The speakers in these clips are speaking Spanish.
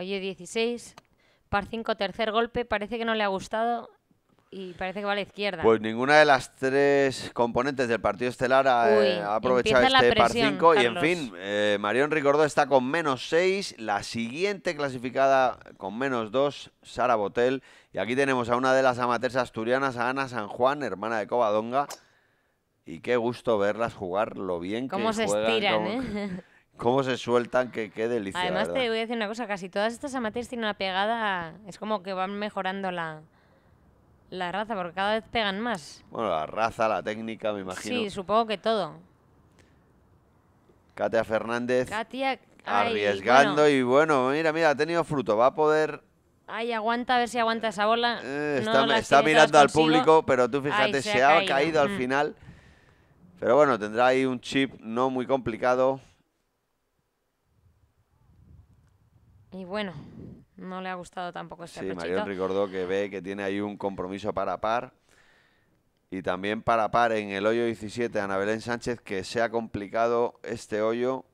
Oye, 16, par 5, tercer golpe, parece que no le ha gustado y parece que va a la izquierda. Pues ninguna de las tres componentes del partido estelar ha, eh, aprovechado este par 5 y en fin, eh, Marión Ricordó está con menos 6, la siguiente clasificada con menos 2, Sara Botel, y aquí tenemos a una de las amateurs asturianas, Ana San Juan, hermana de Covadonga. Y qué gusto verlas jugar lo bien que se estiran, ¿eh? cómo se sueltan, que qué delicia. Además, te voy a decir una cosa: casi todas estas amateurs tienen una pegada, es como que van mejorando la, la raza, porque cada vez pegan más. Bueno, la raza, la técnica, me imagino. Sí, supongo que todo. Katia Fernández. Katia. arriesgando y bueno, mira, mira, ha tenido fruto. Va a poder Ay, aguanta, a ver si aguanta esa bola. Eh, está, mirando al público, pero tú fíjate, se, ha, caído, al mm. final. Pero bueno, tendrá ahí un chip no muy complicado. Y bueno, no le ha gustado tampoco este Sí, recordó que ve que tiene ahí un compromiso para par. Y también para par en el hoyo 17, Ana Belén Sánchez, que se ha complicado este hoyo.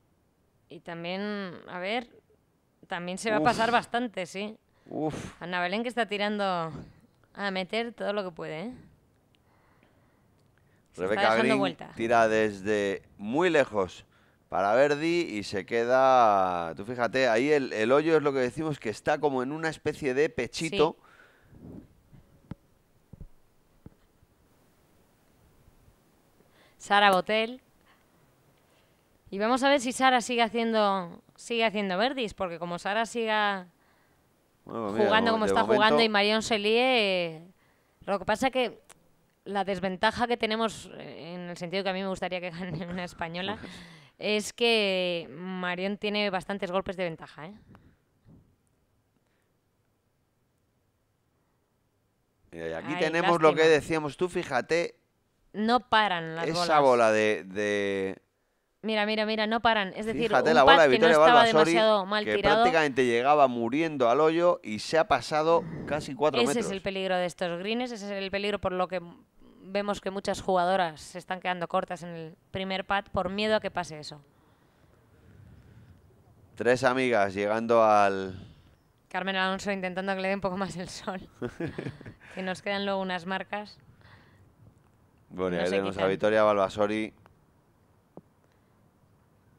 Y también, a ver, también se va a pasar bastante, sí. Uf. Ana Belén que está tirando a meter todo lo que puede. ¿eh? Rebeca tira desde muy lejos para Verdi y se queda, tú fíjate, ahí el, hoyo es lo que decimos, que está como en una especie de pechito. Sara Botel. Y vamos a ver si Sara sigue haciendo, sigue haciendo verdis, porque como Sara siga pues jugando como está jugando y Marion Selie, eh, lo que pasa que la desventaja que tenemos, eh, en el sentido que a mí me gustaría que ganen una española, es que Marion tiene bastantes golpes de ventaja. ¿eh? aquí tenemos lo que decíamos. Tú fíjate. No paran las esa bola de, Mira, mira, mira, no paran. Es decir, un la bola de que estaba demasiado mal que prácticamente llegaba muriendo al hoyo y se ha pasado casi cuatro metros. Ese es el peligro de estos greens, ese es el peligro por lo que vemos que muchas jugadoras se están quedando cortas en el primer pad por miedo a que pase eso. Tres amigas llegando al... Carmen Alonso intentando que le dé un poco más el sol. que nos quedan luego unas marcas. Bueno, y ahí tenemos a Victoria Balvasori.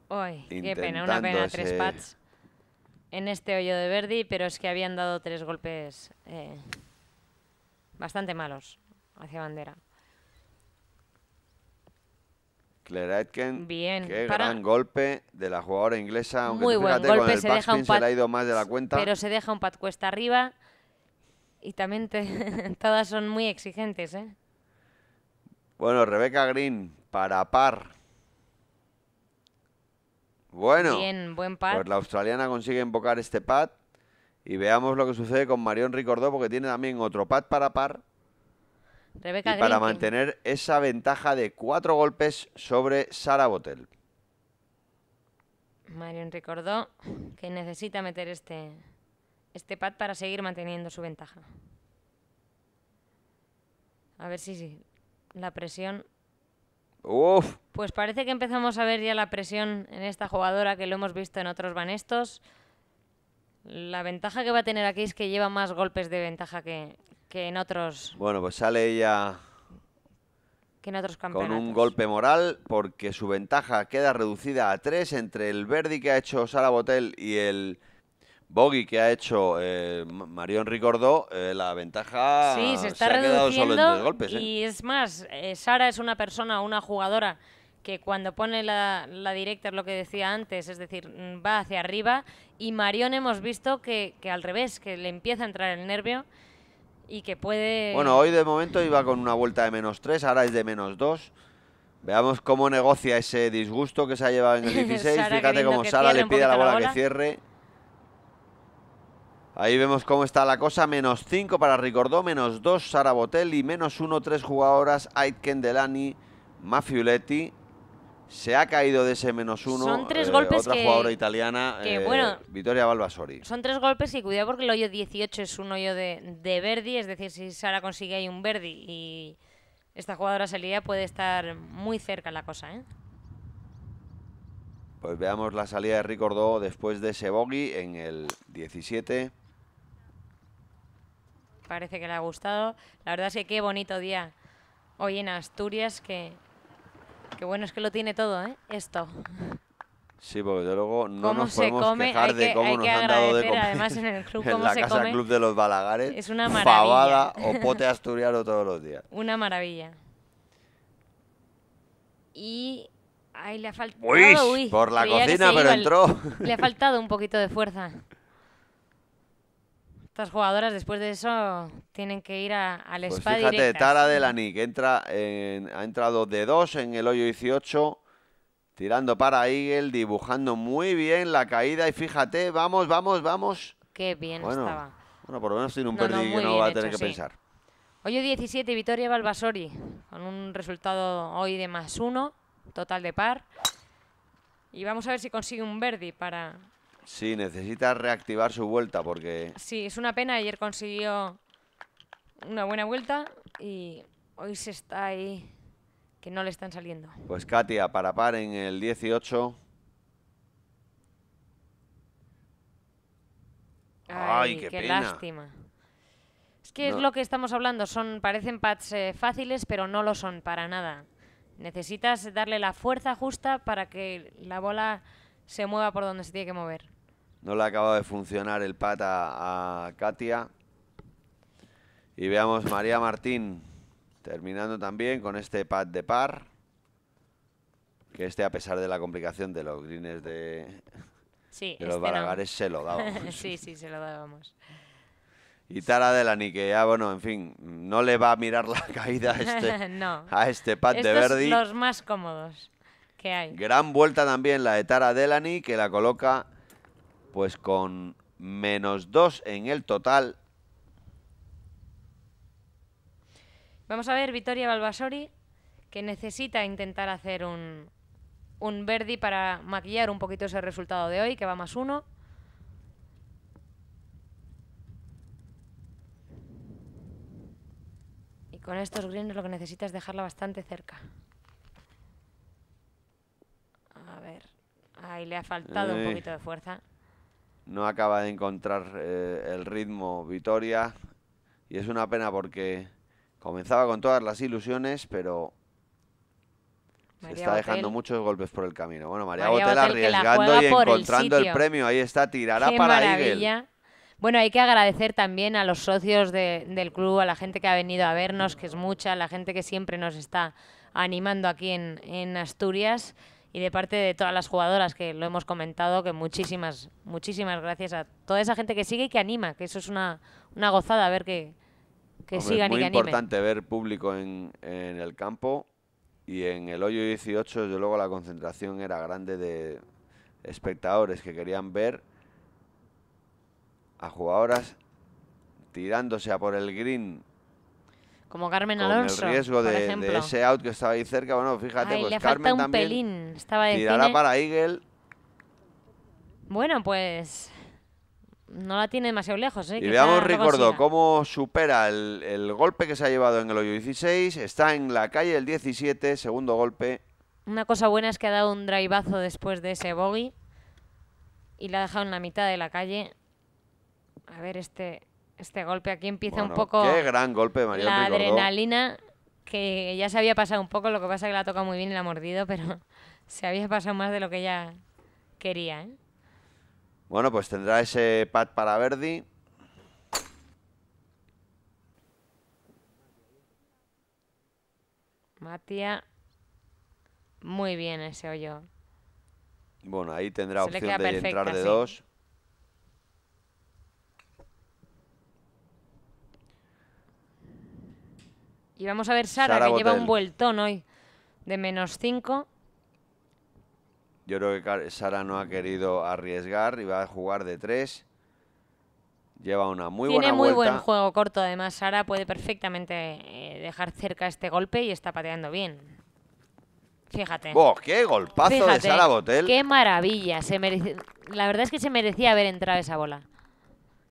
Uy, qué pena, una pena, tres pads en este hoyo de Verdi, pero es que habían dado tres golpes eh, bastante malos hacia bandera. Claire Etken, Bien. Qué gran golpe de la jugadora inglesa. Aunque Muy se le ha ido más de la cuenta. Pero se deja un pat cuesta arriba. Y también todas son muy exigentes, ¿eh? Bueno, Rebeca Green, para par. Bueno. Bien, buen par. Pues la australiana consigue invocar este pad Y veamos lo que sucede con Marion Ricordó, porque tiene también otro pad para par para mantener esa ventaja de cuatro golpes sobre Sara Botel. Marion recordó que necesita meter este, este pad para seguir manteniendo su ventaja. A ver si sí, la presión... Uf. Pues parece que empezamos a ver ya la presión en esta jugadora que lo hemos visto en otros banestos. La ventaja que va a tener aquí es que lleva más golpes de ventaja que, que en otros... Bueno, pues sale ella que en otros Con un golpe moral porque su ventaja queda reducida a tres entre el Verdi que ha hecho Sara Botel y el bogey que ha hecho eh, Marion Ricordó. Eh, la ventaja se, está quedado solo en ¿eh? Y es más, eh, Sara es una persona, una jugadora que cuando pone la, directa, lo que decía antes, es decir, mm, va hacia arriba y Marion hemos visto que, que al revés, que le empieza a entrar el nervio y que puede... Bueno, hoy de momento iba con una vuelta de menos 3, ahora es de menos 2. Veamos cómo negocia ese disgusto que se ha llevado en el 16. Fíjate cómo Sara le pide a la bola, que cierre. Ahí vemos cómo está la cosa. Menos 5 para Ricordó, menos 2 Sara Botelli, menos 1, 3 jugadoras Aitken Delani, Mafiuletti se ha caído de ese menos uno. Son tres eh, golpes otra jugadora italiana, eh, Son tres golpes y cuidado porque el hoyo 18 es un hoyo de, Verdi, es decir, si Sara consigue ahí un Verdi y esta jugadora salida puede estar muy cerca la cosa, ¿eh? Pues veamos la salida de Ricordó después de ese bogey en el 17. Parece que le ha gustado. La verdad es que qué bonito día hoy en Asturias que Qué bueno es que lo tiene todo, ¿eh? Esto. Sí, porque de luego no nos podemos dejar quejar de cómo nos han dado de comer. Además, en el club, en la casa club de los Balagares. Es una maravilla. Pavada o pote asturiano todos los días. Una maravilla. Y ahí le ha faltado... Uy, por la cocina, pero entró. le ha faltado un poquito de fuerza. Estas jugadoras después de eso tienen que ir al pues fíjate, Tara Delany, que entra ha entrado de dos en el hoyo 18, tirando para Eagle, dibujando muy bien la caída y fíjate, vamos, vamos, vamos. Qué bien estaba. Bueno, por lo menos tiene un no, no, que va a tener que pensar. Hoyo 17, Vitoria Balbasori, con un resultado hoy de más uno, total de par. Y vamos a ver si consigue un verdi para Sí, necesita reactivar su vuelta porque... Sí, es una pena. Ayer consiguió una buena vuelta y hoy se está ahí que no le están saliendo. Pues Katia, para par en el 18. Ay, qué, lástima. Es que es lo que estamos hablando, son parecen pads eh, fáciles, pero no lo son para nada. Necesitas darle la fuerza justa para que la bola se mueva por donde se tiene que mover. No le ha acabado de funcionar el pata a Katia. Y veamos María Martín terminando también con este pad de par. Que este, a pesar de la complicación de los greens de, los este se lo dábamos. sí, sí, se lo dábamos. Y Tara Delany, que ya, ah, bueno, en fin, no le va a mirar la caída a este, a este pad de Verdi. los más cómodos que hay. Gran vuelta también la de Tara Delany, que la coloca pues con menos 2 en el total. Vamos a ver Vittoria Balvasori, que necesita intentar hacer un, un Verdi para maquillar un poquito ese resultado de hoy, que va más uno. Y con estos greens lo que necesita es dejarla bastante cerca. A ver, ahí le ha faltado un eh. poquito de fuerza no acaba de encontrar eh, el ritmo Vitoria y es una pena porque comenzaba con todas las ilusiones, pero se está dejando muchos golpes por el camino. Bueno, María, arriesgando y encontrando el, premio. Ahí está, tirará para maravilla. Bueno, hay que agradecer también a los socios del club, a la gente que ha venido a vernos, que es mucha, la gente que siempre nos está animando aquí en, en Asturias y de parte de todas las jugadoras que lo hemos comentado, que muchísimas, muchísimas gracias a toda esa gente que sigue y que anima, que eso es una, una gozada ver que, que sigan y que animen. Es muy importante ver público en, el campo y en el hoyo 18 yo luego la concentración era grande de espectadores que querían ver a jugadoras tirándose a por el green como Carmen Alonso. el riesgo de, ese out que estaba ahí cerca. Bueno, fíjate, pues le falta un pelín. Estaba de tirará para Eagle. Bueno, pues no la tiene demasiado lejos. ¿eh? Y veamos recordó cómo supera el, golpe que se ha llevado en el hoyo 16. Está en la calle el 17, segundo golpe. Una cosa buena es que ha dado un driveazo después de ese bogey y la ha dejado en la mitad de la calle. A ver este este golpe. Aquí empieza un poco. Qué gran golpe, María La adrenalina, que ya se había pasado un poco, lo que pasa es que la tocado muy bien y la ha mordido, pero se había pasado más de lo que ella quería. ¿eh? Bueno, pues tendrá ese pad para Verdi. Matía, Muy bien ese hoyo. Bueno, ahí tendrá opción de entrar de dos. Y vamos a ver Sara, que lleva un vueltón hoy de menos 5. Yo creo que Sara no ha querido arriesgar y va a jugar de tres. Lleva una muy Tiene muy buen juego corto, además Sara puede perfectamente eh, dejar cerca este golpe y está pateando bien. Fíjate. ¡Oh, ¡Qué golpazo de Sara Botel! ¡Qué maravilla! Se La verdad es que se merecía haber entrado esa bola.